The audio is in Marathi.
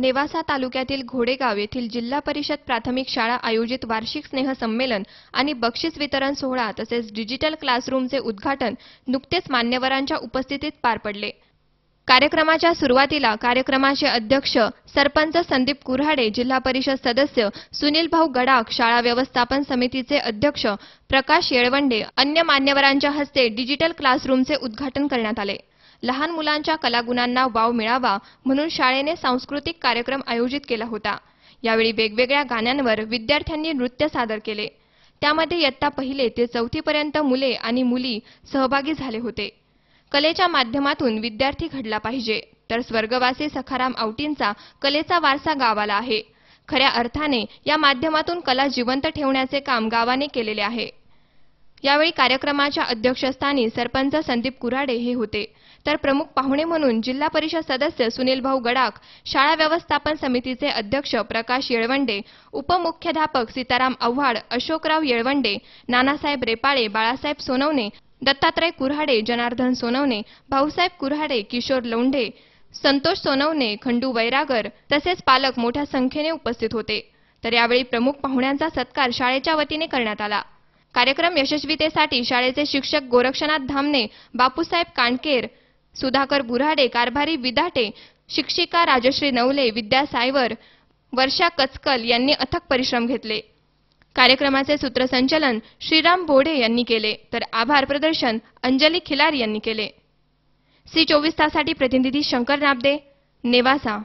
नेवासा तालुक्यातील घोडेगाव येथील जिल्हा परिषद प्राथमिक शाळा आयोजित वार्षिक स्नेह संमेलन आणि बक्षीस वितरण सोहळा तसेच डिजिटल क्लासरूमचे उद्घाटन नुकतेच मान्यवरांच्या उपस्थितीत पार पडले कार्यक्रमाच्या सुरुवातीला कार्यक्रमाचे अध्यक्ष सरपंच संदीप कुऱ्हाडे जिल्हा परिषद सदस्य सुनील भाऊ गडाख शाळा व्यवस्थापन समितीचे अध्यक्ष प्रकाश येळवंडे अन्य मान्यवरांच्या हस्ते डिजिटल क्लासरूमचे उद्घाटन करण्यात आले लहान मुलांच्या कलागुणांना वाव मिळावा म्हणून शाळेने सांस्कृतिक कार्यक्रम आयोजित केला होता यावेळी वेगवेगळ्या गाण्यांवर विद्यार्थ्यांनी नृत्य सादर केले त्यामध्ये इयत्ता पहिले ते चौथीपर्यंत मुले आणि मुली सहभागी झाले होते कलेच्या माध्यमातून विद्यार्थी घडला पाहिजे तर स्वर्गवासी सखाराम आवटींचा कलेचा वारसा गावाला आहे खऱ्या अर्थाने या माध्यमातून कला जिवंत ठेवण्याचे काम गावाने केलेले आहे यावेळी कार्यक्रमाच्या अध्यक्षस्थानी सरपंच संदीप कुऱ्हाडे हे होते तर प्रमुख पाहुणे म्हणून जिल्हा परिषद सदस्य सुनील भाऊ गडाख शाळा व्यवस्थापन समितीचे अध्यक्ष प्रकाश येळवंडे उपमुख्याध्यापक सीताराम आव्हाड अशोकराव येळवंडे नानासाहेब रेपाळे बाळासाहेब सोनवणे दत्तात्रय कुऱ्हाडे जनार्दन सोनवणे भाऊसाहेब कुऱ्हाडे किशोर लोंढे संतोष सोनवणे खंडू वैरागर तसेच पालक मोठ्या संख्येने उपस्थित होते तर यावेळी प्रमुख पाहुण्यांचा सत्कार शाळेच्या वतीने करण्यात आला कार्यक्रम यशस्वीतेसाठी शाळेचे शिक्षक गोरक्षनाथ धामणे बापूसाहेब कांडकेर सुधाकर बुराडे कारभारी विदाटे शिक्षिका राजश्री नवले विद्या सायवर वर्षा कचकल यांनी अथक परिश्रम घेतले कार्यक्रमाचे सूत्रसंचलन श्रीराम बोडे यांनी केले तर आभार प्रदर्शन अंजली खिलार यांनी केले सी चोवीस तासाठी प्रतिनिधी शंकर नाबदे नेवासा